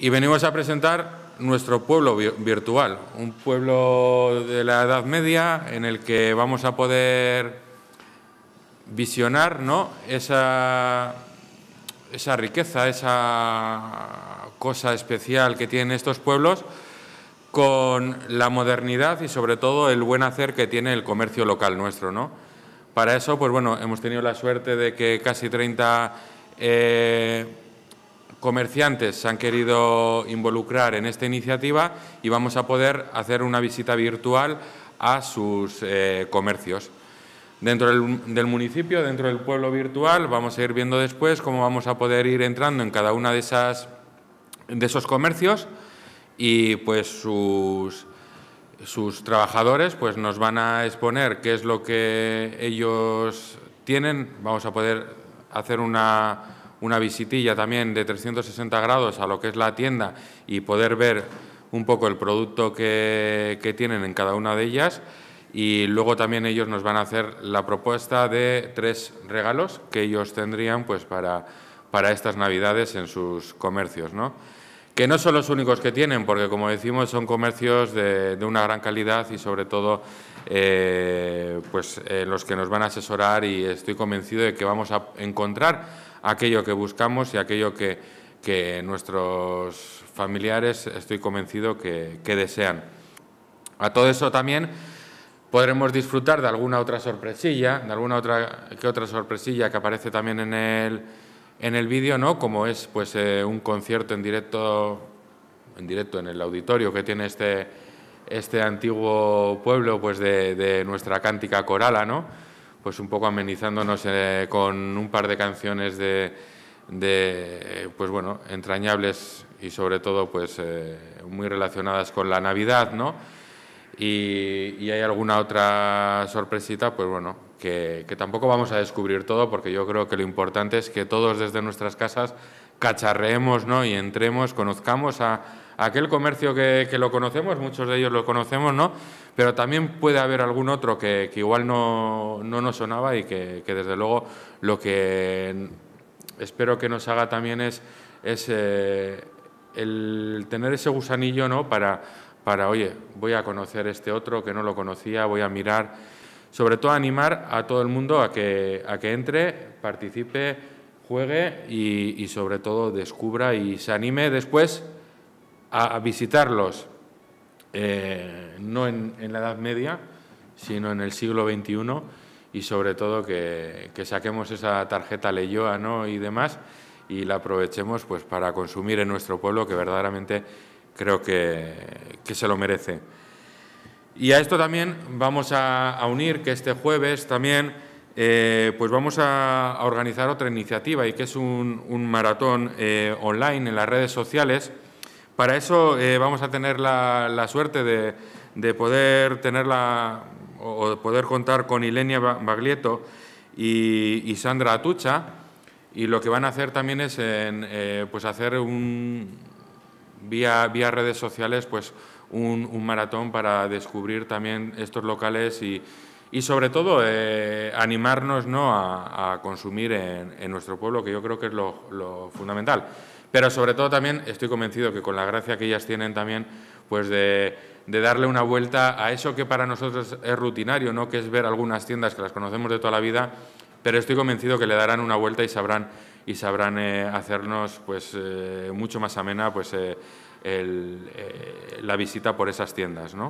y venimos a presentar nuestro pueblo virtual, un pueblo de la Edad Media en el que vamos a poder visionar ¿no? esa, esa riqueza, esa cosa especial que tienen estos pueblos con la modernidad y sobre todo el buen hacer que tiene el comercio local nuestro. ¿no? Para eso, pues bueno, hemos tenido la suerte de que casi 30 comerciantes se han querido involucrar en esta iniciativa y vamos a poder hacer una visita virtual a sus eh, comercios. Dentro del, del, municipio, dentro del pueblo virtual, vamos a ir viendo después cómo vamos a poder ir entrando en cada una de esas de esos comercios y pues sus sus trabajadores pues nos van a exponer qué es lo que ellos tienen, vamos a poder hacer una una visitilla también de 360 grados a lo que es la tienda y poder ver un poco el producto que, tienen en cada una de ellas. Y luego también ellos nos van a hacer la propuesta de tres regalos que ellos tendrían pues, para, para estas Navidades en sus comercios. ¿no? que no son los únicos que tienen, porque como decimos son comercios de, una gran calidad y sobre todo eh, pues, eh, los que nos van a asesorar y estoy convencido de que vamos a encontrar aquello que buscamos y aquello que, nuestros familiares estoy convencido que, desean. A todo eso también podremos disfrutar de alguna otra sorpresilla, de alguna otra que otra sorpresilla que aparece también en el, en el vídeo, ¿no? Como es pues eh, un concierto en directo en directo en el auditorio que tiene este este antiguo pueblo pues de, de nuestra cántica corala, ¿no? pues un poco amenizándonos eh, con un par de canciones de, pues bueno, entrañables y sobre todo pues eh, muy relacionadas con la Navidad, ¿no? Y, hay alguna otra sorpresita, pues bueno, que, tampoco vamos a descubrir todo porque yo creo que lo importante es que todos desde nuestras casas cacharreemos, ¿no? Y entremos, conozcamos a aquel comercio que, lo conocemos, muchos de ellos lo conocemos, ¿no? Pero también puede haber algún otro que, igual no, nos sonaba y que, desde luego lo que espero que nos haga también es, es eh, el tener ese gusanillo, ¿no? Para, para, oye, voy a conocer este otro que no lo conocía, voy a mirar. Sobre todo animar a todo el mundo a que, a que entre, participe, juegue y, y sobre todo descubra y se anime después a visitarlos eh, no en, la Edad Media, sino en el siglo XXI y sobre todo que, saquemos esa tarjeta Leyoa y demás y la aprovechemos pues, para consumir en nuestro pueblo que verdaderamente creo que, que se lo merece. Y a esto también vamos a, unir que este jueves también eh, pues vamos a, organizar otra iniciativa y que es un, maratón eh, online en las redes sociales para eso eh, vamos a tener la, suerte de, poder tenerla poder contar con Ilenia Baglietto y, Sandra Atucha. Y lo que van a hacer también es eh, pues hacer un, vía, vía redes sociales pues un, un maratón para descubrir también estos locales y, y sobre todo eh, animarnos ¿no? a, consumir en, nuestro pueblo, que yo creo que es lo, fundamental. Pero sobre todo también estoy convencido que con la gracia que ellas tienen también, pues de, darle una vuelta a eso que para nosotros es rutinario, ¿no? que es ver algunas tiendas que las conocemos de toda la vida, pero estoy convencido que le darán una vuelta y sabrán, y sabrán eh, hacernos pues, eh, mucho más amena pues, la visita por esas tiendas. ¿no?